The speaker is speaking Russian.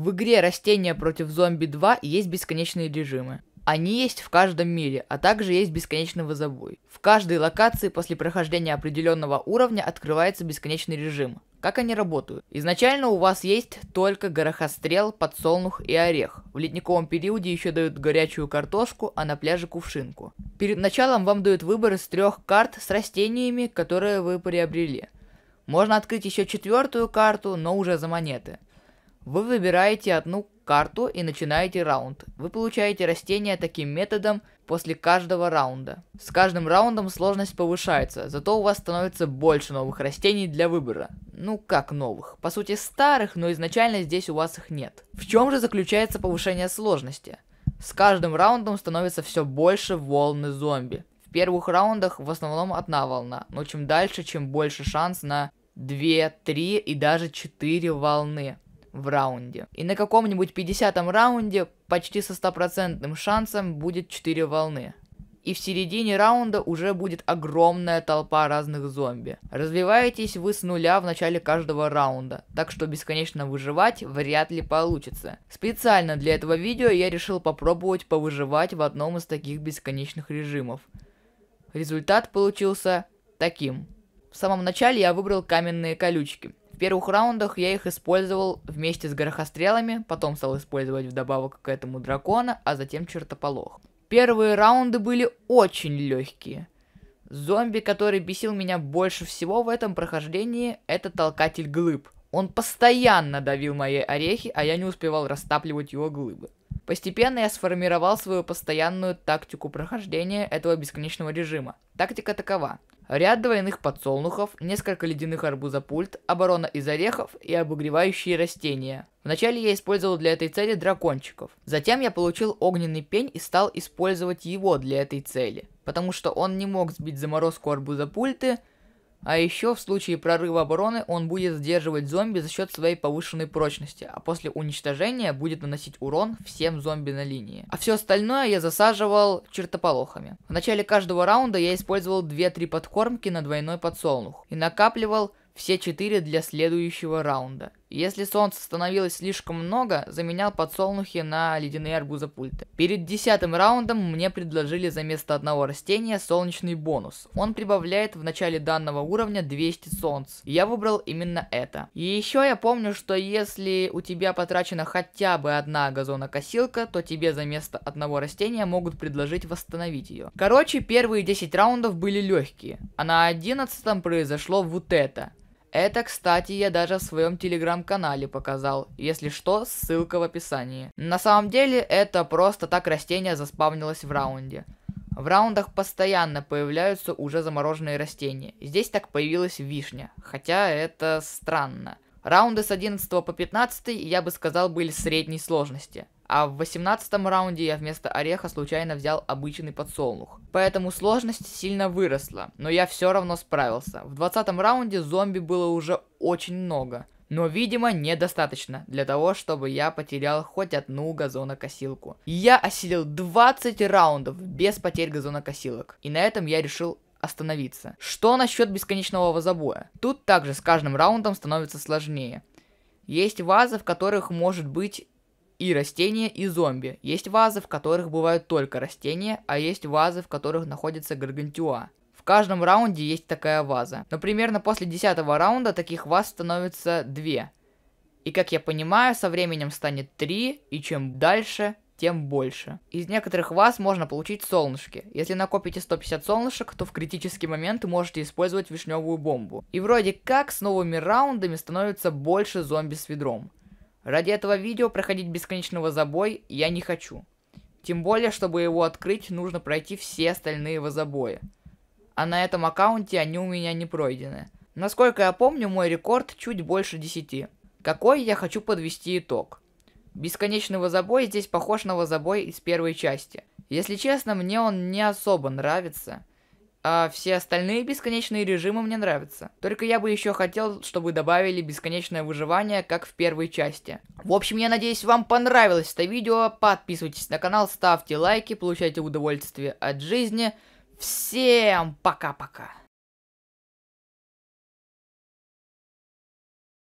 В игре «Растения против зомби 2» есть бесконечные режимы. Они есть в каждом мире, а также есть бесконечный возобой. В каждой локации после прохождения определенного уровня открывается бесконечный режим. Как они работают? Изначально у вас есть только горохострел, подсолнух и орех. В ледниковом периоде еще дают горячую картошку, а на пляже кувшинку. Перед началом вам дают выбор из трех карт с растениями, которые вы приобрели. Можно открыть еще четвертую карту, но уже за монеты. Вы выбираете одну карту и начинаете раунд. Вы получаете растения таким методом после каждого раунда. С каждым раундом сложность повышается, зато у вас становится больше новых растений для выбора. Ну как новых? По сути старых, но изначально здесь у вас их нет. В чем же заключается повышение сложности? С каждым раундом становится все больше волны зомби. В первых раундах в основном одна волна, но чем дальше, чем больше шанс на 2, 3 и даже 4 волны в раунде. И на каком-нибудь 50-м раунде почти со стопроцентным шансом будет 4 волны. И в середине раунда уже будет огромная толпа разных зомби. Развиваетесь вы с нуля в начале каждого раунда, так что бесконечно выживать вряд ли получится. Специально для этого видео я решил попробовать повыживать в одном из таких бесконечных режимов. Результат получился таким. В самом начале я выбрал каменные колючки первых раундах я их использовал вместе с горохострелами, потом стал использовать вдобавок к этому дракона, а затем чертополох. Первые раунды были очень легкие. Зомби, который бесил меня больше всего в этом прохождении, это толкатель глыб. Он постоянно давил мои орехи, а я не успевал растапливать его глыбы. Постепенно я сформировал свою постоянную тактику прохождения этого бесконечного режима. Тактика такова. Ряд двойных подсолнухов, несколько ледяных арбузопульт, оборона из орехов и обогревающие растения. Вначале я использовал для этой цели дракончиков. Затем я получил огненный пень и стал использовать его для этой цели. Потому что он не мог сбить заморозку арбузопульты, а еще в случае прорыва обороны он будет сдерживать зомби за счет своей повышенной прочности, а после уничтожения будет наносить урон всем зомби на линии. А все остальное я засаживал чертополохами. В начале каждого раунда я использовал 2-3 подкормки на двойной подсолнух и накапливал все 4 для следующего раунда. Если солнца становилось слишком много, заменял подсолнухи на ледяные арбузопульты. Перед десятым раундом мне предложили за место одного растения солнечный бонус. Он прибавляет в начале данного уровня 200 солнц. Я выбрал именно это. И еще я помню, что если у тебя потрачена хотя бы одна газонокосилка, то тебе за место одного растения могут предложить восстановить ее. Короче, первые 10 раундов были легкие, а на одиннадцатом произошло вот это. Это, кстати, я даже в своем телеграм-канале показал. Если что, ссылка в описании. На самом деле, это просто так растение заспавнилось в раунде. В раундах постоянно появляются уже замороженные растения. Здесь так появилась вишня, хотя это странно. Раунды с 11 по 15, я бы сказал, были средней сложности. А в 18 раунде я вместо ореха случайно взял обычный подсолнух. Поэтому сложность сильно выросла, но я все равно справился. В 20 раунде зомби было уже очень много. Но, видимо, недостаточно для того, чтобы я потерял хоть одну газонокосилку. Я осилил 20 раундов без потерь газонокосилок. И на этом я решил остановиться. Что насчет бесконечного забоя? Тут также с каждым раундом становится сложнее. Есть вазы, в которых может быть и растения, и зомби. Есть вазы, в которых бывают только растения, а есть вазы, в которых находится гаргантюа. В каждом раунде есть такая ваза. Но примерно после 10 раунда таких ваз становится 2. И как я понимаю, со временем станет 3, и чем дальше, тем больше. Из некоторых ваз можно получить солнышки. Если накопите 150 солнышек, то в критический момент можете использовать вишневую бомбу. И вроде как с новыми раундами становится больше зомби с ведром. Ради этого видео проходить бесконечного забой я не хочу. Тем более, чтобы его открыть, нужно пройти все остальные возобои. А на этом аккаунте они у меня не пройдены. Насколько я помню, мой рекорд чуть больше 10. Какой я хочу подвести итог? Бесконечный возобой здесь похож на возобой из первой части. Если честно, мне он не особо нравится. А все остальные бесконечные режимы мне нравятся. Только я бы еще хотел, чтобы добавили бесконечное выживание, как в первой части. В общем, я надеюсь, вам понравилось это видео. Подписывайтесь на канал, ставьте лайки, получайте удовольствие от жизни. Всем пока-пока.